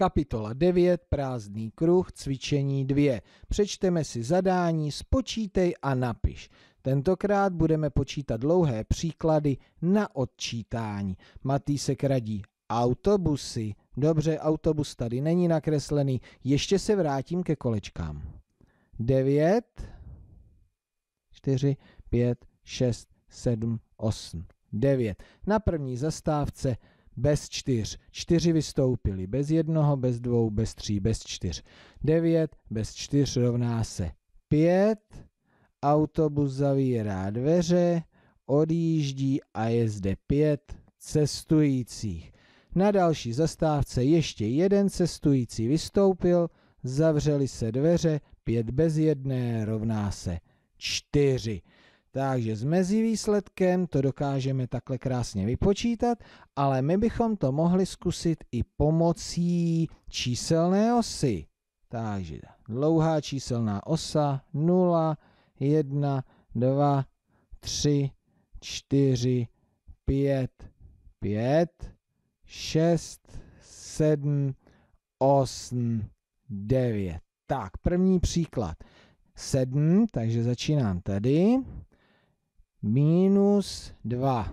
Kapitola 9, prázdný kruh, cvičení 2. Přečteme si zadání, spočítej a napiš. Tentokrát budeme počítat dlouhé příklady na odčítání. Matý se kradí autobusy. Dobře, autobus tady není nakreslený. Ještě se vrátím ke kolečkám. 9, 4, 5, 6, 7, 8, 9. Na první zastávce bez čtyř. Čtyři vystoupili, bez jednoho, bez dvou, bez tří, bez čtyř. Devět bez čtyř rovná se pět. Autobus zavírá dveře, odjíždí a je zde pět cestujících. Na další zastávce ještě jeden cestující vystoupil, zavřeli se dveře, pět bez jedné rovná se čtyři. Takže s mezi výsledkem to dokážeme takhle krásně vypočítat, ale my bychom to mohli zkusit i pomocí číselné osy. Takže dlouhá číselná osa 0, 1, 2, 3, 4, 5, 5, 6, 7, 8, 9. Tak, první příklad. 7, takže začínám tady minus 2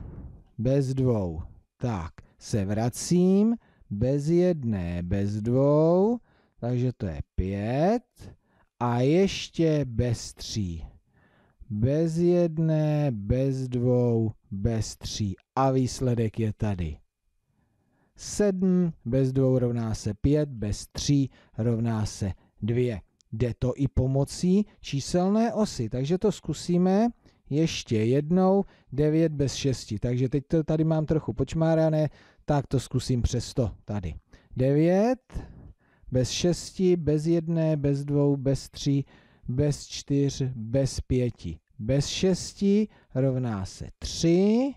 bez dvou, tak se vracím, bez jedné, bez dvou, takže to je 5 a ještě bez tří. Bez jedné, bez dvou, bez tří a výsledek je tady. 7 bez dvou rovná se 5, bez tří rovná se 2. Jde to i pomocí číselné osy, takže to zkusíme ještě jednou 9 bez 6. Takže teď to tady mám trochu počmárané, tak to zkusím přesto tady. 9 bez 6, bez 1, bez 2, bez 3, bez 4, bez 5. Bez 6 rovná se 3,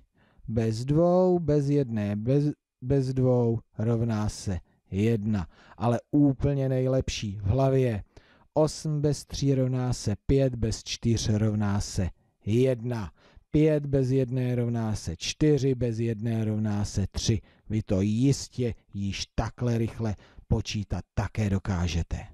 bez 2, bez 1, bez, bez 2 rovná se 1. Ale úplně nejlepší v hlavě. 8 bez 3 rovná se 5, bez 4 rovná se 1. 1. 5 bez jedné rovná se 4, bez jedné rovná se 3. Vy to jistě již takhle rychle počítat také dokážete.